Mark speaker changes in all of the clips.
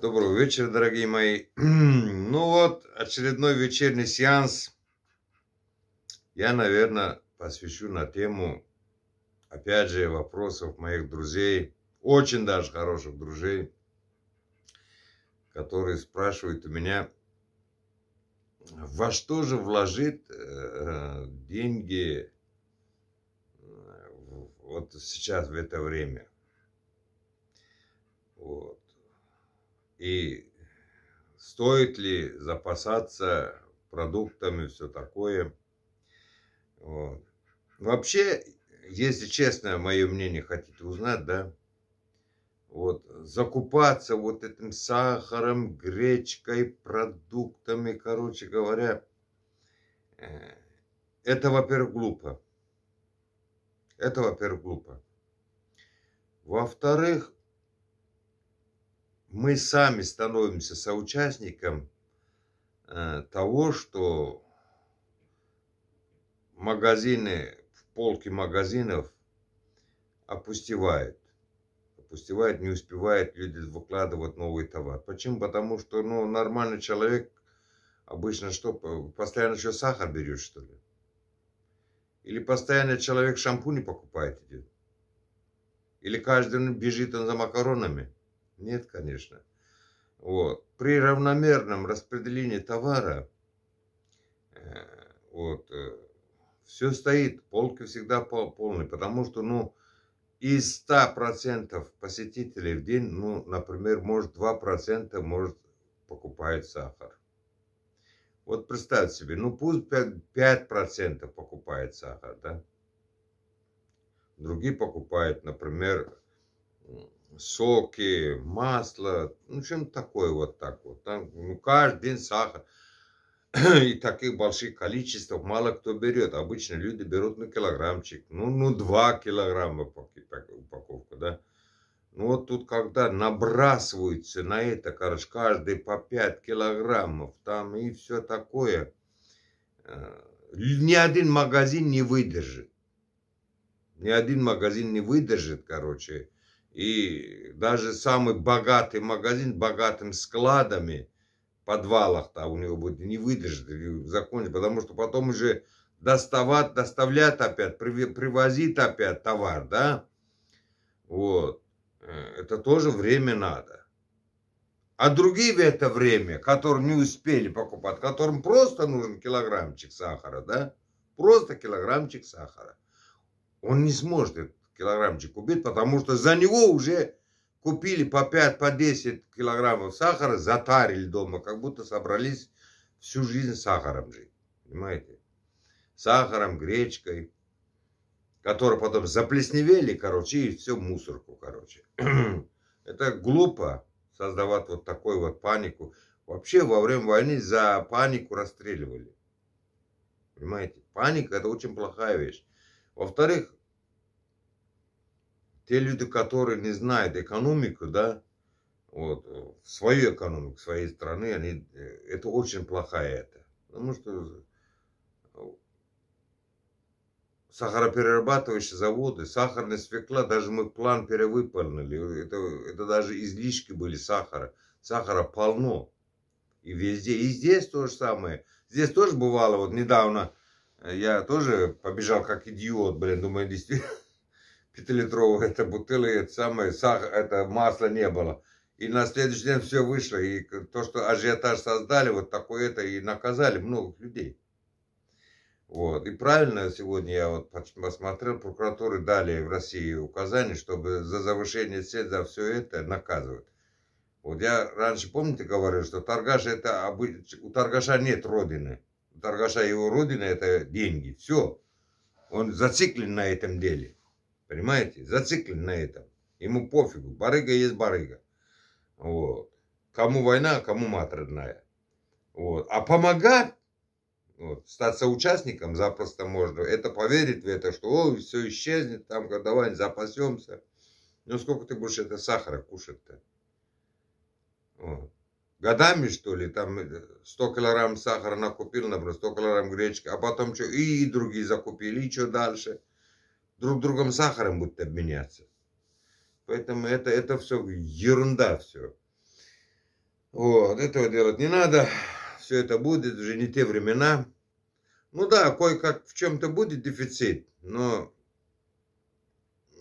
Speaker 1: Доброго вечера, дорогие мои. Ну вот, очередной вечерний сеанс. Я, наверное, посвящу на тему, опять же, вопросов моих друзей, очень даже хороших друзей, которые спрашивают у меня, во что же вложит э, э, деньги э, вот сейчас в это время – и стоит ли запасаться продуктами, все такое. Вот. Вообще, если честно, мое мнение хотите узнать, да, вот, закупаться вот этим сахаром, гречкой, продуктами, короче говоря, э, это, во-первых, глупо. Это, во-первых, глупо. Во-вторых, мы сами становимся соучастником э, того, что магазины, полки магазинов опустевают. Опустевают, не успевают люди выкладывать новый товар. Почему? Потому что ну, нормальный человек обычно что, постоянно еще сахар берет, что ли? Или постоянно человек шампунь покупает идет? Или каждый бежит он за макаронами? Нет, конечно. Вот. При равномерном распределении товара э, вот, э, все стоит, полки всегда полные, потому что, ну, из 100% посетителей в день, ну, например, может 2% может покупает сахар. Вот представь себе, ну пусть 5%, 5% покупает сахар, да? Другие покупают, например, соки, масло, ну, чем такое вот так вот. Там, ну, каждый день сахар. И таких больших количеств мало кто берет. Обычно люди берут, на килограммчик, ну, ну, два килограмма упаковка, да. Ну, вот тут, когда набрасываются на это, короче, каждый по 5 килограммов, там и все такое, э, ни один магазин не выдержит. Ни один магазин не выдержит, короче, и даже самый богатый магазин, богатым складами, подвалах-то у него будет не выдержит или закончит, потому что потом уже доставать, доставлять опять, привозит опять товар, да? Вот. Э, это тоже время надо. А другие в это время, которым не успели покупать, которым просто нужен килограммчик сахара, да? Просто килограммчик сахара. Он не сможет килограммчик убит, потому что за него уже купили по 5, по 10 килограммов сахара, затарили дома, как будто собрались всю жизнь сахаром жить. Понимаете? Сахаром, гречкой, которые потом заплесневели, короче, и все мусорку, короче. Это глупо создавать вот такую вот панику. Вообще во время войны за панику расстреливали. Понимаете? Паника это очень плохая вещь. Во-вторых, те люди, которые не знают экономику, да, вот, свою экономику своей страны, они, э, это очень плохая это. Потому что э, сахароперерабатывающие заводы, сахарная свекла, даже мы план перевыполнили. Это, это даже излишки были сахара. Сахара полно. И везде. И здесь то же самое. Здесь тоже бывало, вот недавно э, я тоже побежал как идиот, блин, думаю, действительно 5-литровых это бутыли, это самое, сахар, это масло не было. И на следующий день все вышло. И то, что ажиотаж создали, вот такое это, и наказали многих людей. Вот. И правильно сегодня я вот посмотрел, прокуратуры дали в России указание, чтобы за завышение цен, за все это наказывают. Вот я раньше, помните, говорил, что торгаш это обы... у торгаша нет родины. У торгаша его родина это деньги. Все. Он зациклен на этом деле. Понимаете? Зациклен на этом. Ему пофигу. Барыга есть барыга. Вот. Кому война, а кому мат родная. Вот. А помогать, вот, стать соучастником запросто можно. Это поверит в это, что о, все исчезнет, там давай запасемся. Ну сколько ты будешь это сахара кушать-то? Вот. Годами, что ли, там 100 э, килограмм сахара накупил, например, 100 килограмм гречки, а потом что, и, и другие закупили, и что дальше – друг другом сахаром будут обменяться. Поэтому это, это все ерунда все. Вот, этого делать не надо. Все это будет, уже не те времена. Ну да, кое-как в чем-то будет дефицит, но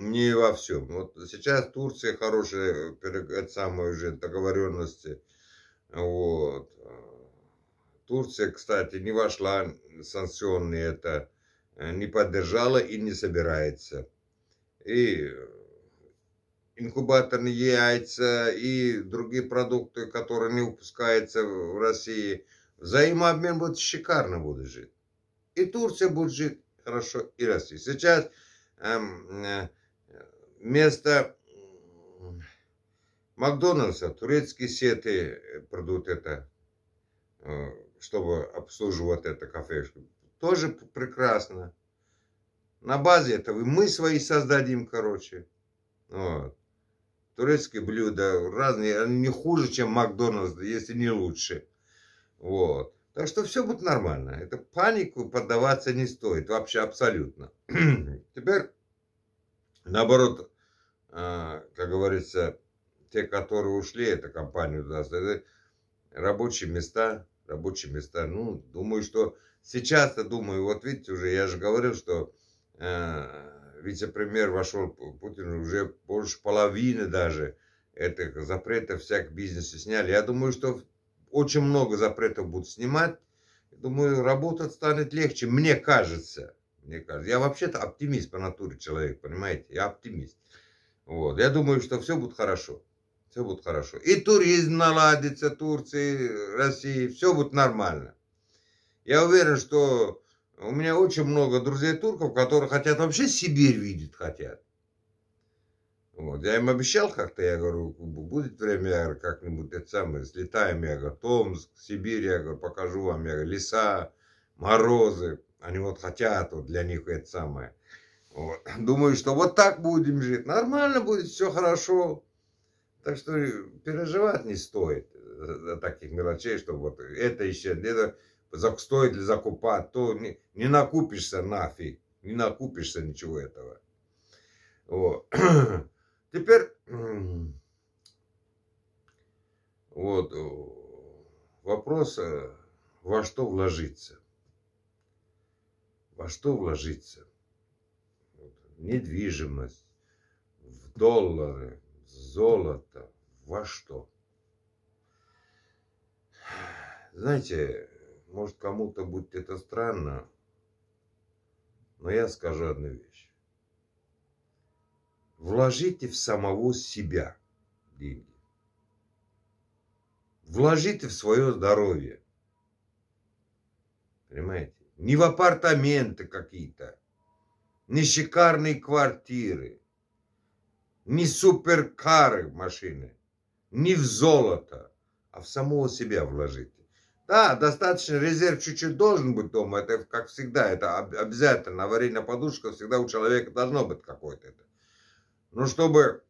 Speaker 1: не во всем. Вот сейчас Турция хорошая, это самое уже договоренности. Вот. Турция, кстати, не вошла санкционные это Э, не поддержала и не собирается. И э, инкубаторные яйца и другие продукты, которые не выпускаются в России. Взаимообмен будет шикарно будет жить. И Турция будет жить хорошо, и Россия. Сейчас эм, вместо э, Макдональдса турецкие сети продают это, чтобы обслуживать это кафешку. Тоже прекрасно. На базе этого мы свои создадим, короче. Вот. Турецкие блюда разные, они не хуже, чем Макдональдс, если не лучше. Вот. Так что все будет нормально. Это панику поддаваться не стоит вообще абсолютно. Теперь, наоборот, а, как говорится, те, которые ушли, эта компанию туда, рабочие места, рабочие места. Ну, думаю, что Сейчас, я думаю, вот видите уже, я же говорил, что э, вице-премьер вошел Путин уже больше половины даже этих запретов всяких бизнеса сняли. Я думаю, что очень много запретов будут снимать. Думаю, работать станет легче, мне кажется. Мне кажется. Я вообще-то оптимист по натуре человек, понимаете? Я оптимист. Вот. Я думаю, что все будет хорошо. Все будет хорошо. И туризм наладится, Турции, России, все будет нормально. Я уверен, что у меня очень много друзей турков, которые хотят вообще Сибирь видеть хотят. Вот. Я им обещал как-то, я говорю, будет время, я говорю, как-нибудь это самое, слетаем, я говорю, Томск, Сибирь, я говорю, покажу вам, я говорю, леса, морозы. Они вот хотят, вот для них это самое. Вот. Думаю, что вот так будем жить. Нормально будет, все хорошо. Так что переживать не стоит э, таких мелочей, что вот это еще, это стоит ли закупать, то не, не накупишься нафиг, не накупишься ничего этого. Вот. Теперь вот э, вопрос, э, во что вложиться. Во что вложиться? Недвижимость, в доллары, в золото, во что? Знаете, может, кому-то будет это странно, но я скажу одну вещь. Вложите в самого себя деньги. Вложите в свое здоровье. Понимаете? Не в апартаменты какие-то, не шикарные квартиры, не суперкары машины, не в золото, а в самого себя вложите. Да, достаточно резерв чуть-чуть должен быть дома. Это, как всегда, это обязательно. Аварийная подушка всегда у человека должно быть какое то Но ну, чтобы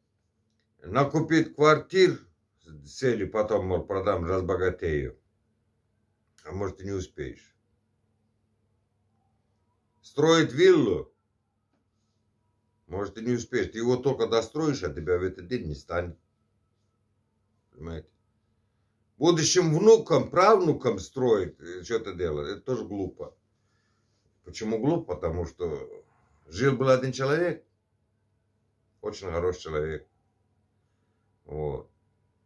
Speaker 1: накупить квартир с целью потом, может, продам, разбогатею. А может, и не успеешь. Строить виллу, может, и не успеешь. Ты его только достроишь, а тебя в этот день не станет. Понимаете? будущим внукам, правнукам строит э, что-то делать, это тоже глупо. Почему глупо? Потому что жил был один человек, очень хороший человек. Вот.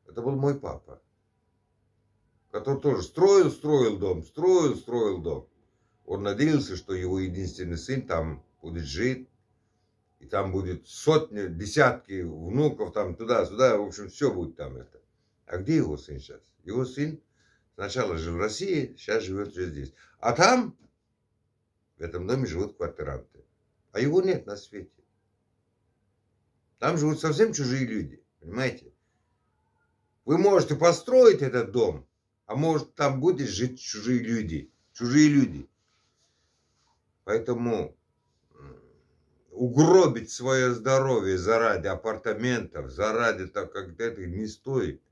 Speaker 1: Это был мой папа, который тоже строил, строил дом, строил, строил дом. Он надеялся, что его единственный сын там будет жить, и там будет сотни, десятки внуков, там туда-сюда, в общем, все будет там это. А где его сын сейчас? Его сын сначала жил в России, сейчас живет здесь. А там, в этом доме, живут квартиранты. А его нет на свете. Там живут совсем чужие люди, понимаете? Вы можете построить этот дом, а может там будет жить чужие люди. Чужие люди. Поэтому угробить свое здоровье заради апартаментов, заради так, как это не стоит.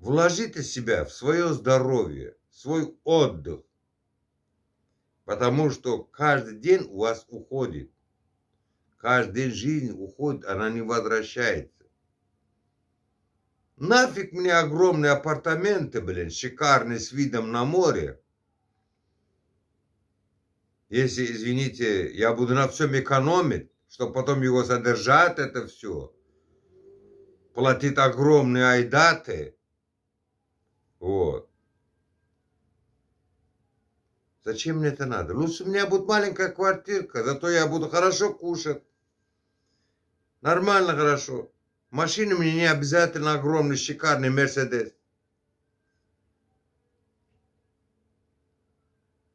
Speaker 1: Вложите себя в свое здоровье, свой отдых, потому что каждый день у вас уходит. Каждый день жизнь уходит, она не возвращается. Нафиг мне огромные апартаменты, блин, шикарные с видом на море. Если, извините, я буду на всем экономить, чтобы потом его содержать это все. Платит огромные айдаты. Вот. Зачем мне это надо? Лучше у меня будет маленькая квартирка, зато я буду хорошо кушать. Нормально хорошо. Машина мне не обязательно огромный, шикарный Мерседес.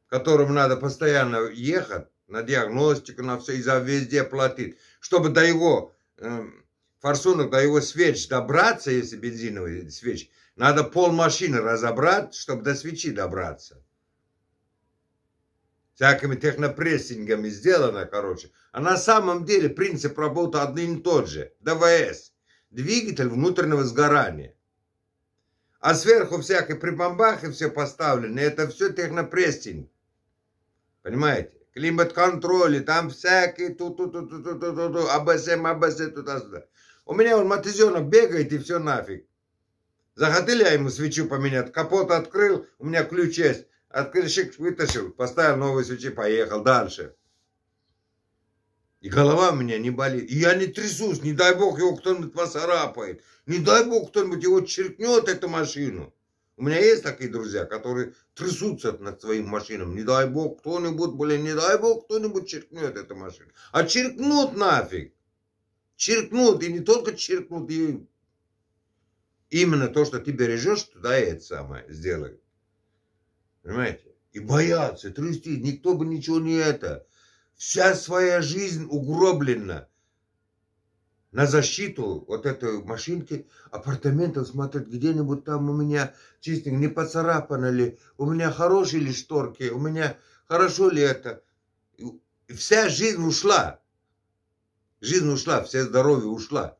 Speaker 1: Которым надо постоянно ехать на диагностику, на все, и за везде платить. Чтобы до его э, форсунок, до его свеч добраться, если бензиновый свеч, надо пол машины разобрать, чтобы до свечи добраться. Всякими технопрессингами сделано, короче. А на самом деле принцип работы один и тот же. ДВС. Двигатель внутреннего сгорания. А сверху всякой прибамбахи все поставлено. Это все технопрессинг. Понимаете? Климат-контроль, там всякие ту-ту-ту-ту-ту-ту-ту, АБСМ, АБС, туда-сюда. У меня он мотизенок бегает и все нафиг. Захотели, я ему свечу поменять. Капот открыл, у меня ключ есть. Открылщик вытащил, поставил новые свечи, поехал дальше. И голова у меня не болит. И я не трясусь, не дай бог его кто-нибудь поцарапает. Не дай бог кто-нибудь его черкнет, эту машину. У меня есть такие друзья, которые трясутся над своим машинам. Не дай бог кто-нибудь, блин, не дай бог кто-нибудь черкнет эту машину. А черкнут нафиг. Черкнут, и не только черкнут, и Именно то, что ты бережешь, туда и это самое сделай. Понимаете? И боятся, трясти, никто бы ничего не это. Вся своя жизнь угроблена на защиту вот этой машинки апартаментов смотрят где-нибудь там у меня чистенько, не поцарапано ли, у меня хорошие ли шторки, у меня хорошо ли это. И вся жизнь ушла. Жизнь ушла, все здоровье ушла.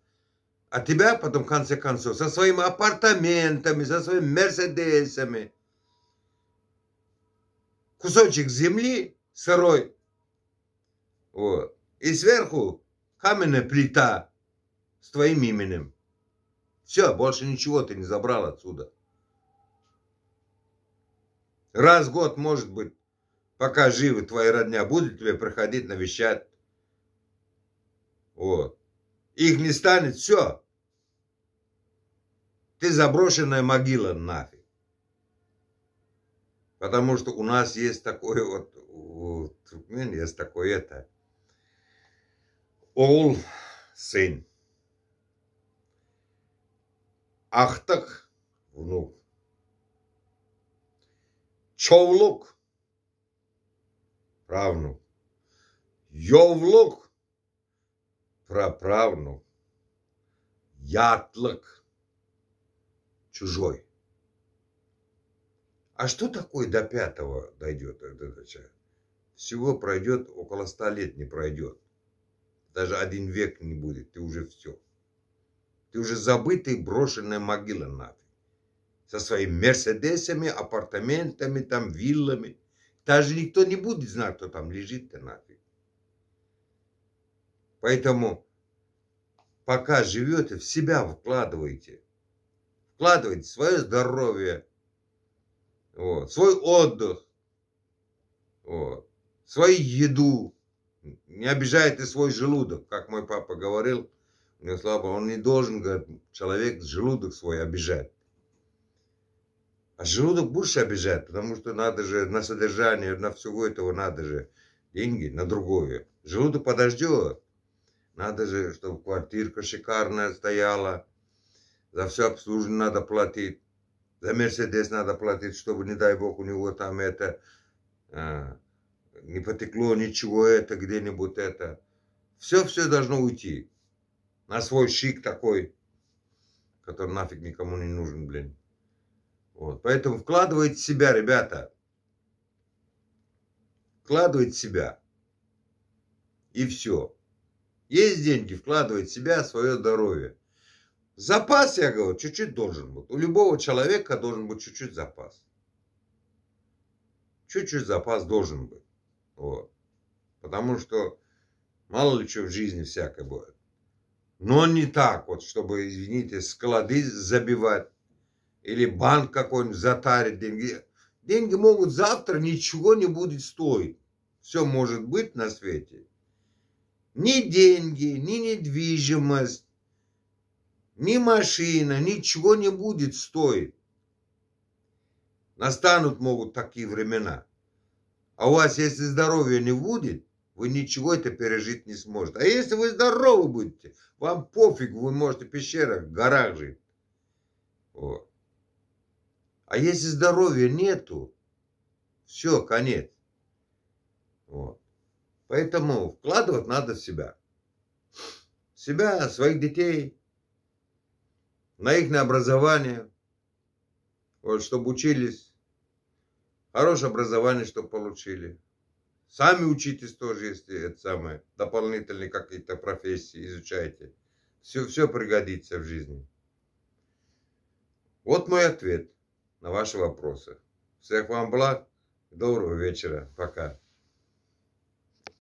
Speaker 1: А тебя потом, в конце концов, со своими апартаментами, со своими мерседесами, кусочек земли сырой, вот, и сверху каменная плита с твоим именем. Все, больше ничего ты не забрал отсюда. Раз в год, может быть, пока живы твои родня, будут тебя проходить, навещать. Вот. Их не станет, все. Ты заброшенная могила нафиг. Потому что у нас есть такое вот, у Туркмен есть такое это, Ол сын. Ахтык внук. Човлук правнук. Йовлук праправнук, ятлык чужой. А что такое до пятого дойдет? Всего пройдет около ста лет не пройдет. Даже один век не будет, ты уже все. Ты уже забытый брошенная могила нафиг. Со своими мерседесами, апартаментами, там виллами. Даже никто не будет знать, кто там лежит-то нафиг. Поэтому пока живете, в себя вкладывайте. Вкладывайте свое здоровье, вот, свой отдых, вот, свою еду. Не обижайте свой желудок, как мой папа говорил. Мне слабо, он не должен, говорит, человек желудок свой обижать. А желудок будешь обижать, потому что надо же на содержание, на всего этого надо же деньги, на другое. Желудок подождет. Надо же, чтобы квартирка шикарная стояла. За все обслуживание надо платить. За Мерседес надо платить, чтобы, не дай бог, у него там это... А, не потекло ничего это, где-нибудь это. Все-все должно уйти. На свой шик такой, который нафиг никому не нужен, блин. Вот. Поэтому вкладывайте себя, ребята. Вкладывайте себя. И все. Есть деньги, вкладывать в себя, свое здоровье. Запас, я говорю, чуть-чуть должен быть. У любого человека должен быть чуть-чуть запас. Чуть-чуть запас должен быть. Вот. Потому что мало ли что в жизни всякое будет. Но не так вот, чтобы, извините, склады забивать. Или банк какой-нибудь затарит деньги. Деньги могут завтра ничего не будет стоить. Все может быть на свете. Ни деньги, ни недвижимость, ни машина, ничего не будет стоить. Настанут могут такие времена. А у вас, если здоровья не будет, вы ничего это пережить не сможете. А если вы здоровы будете, вам пофиг, вы можете в пещерах, в горах жить. Вот. А если здоровья нету, все, конец. Вот. Поэтому вкладывать надо в себя. В себя, своих детей, на их образование, вот, чтобы учились. Хорошее образование, чтобы получили. Сами учитесь тоже, если это самое, дополнительные какие-то профессии изучайте. Все, все пригодится в жизни. Вот мой ответ на ваши вопросы. Всех вам благ. Доброго вечера. Пока.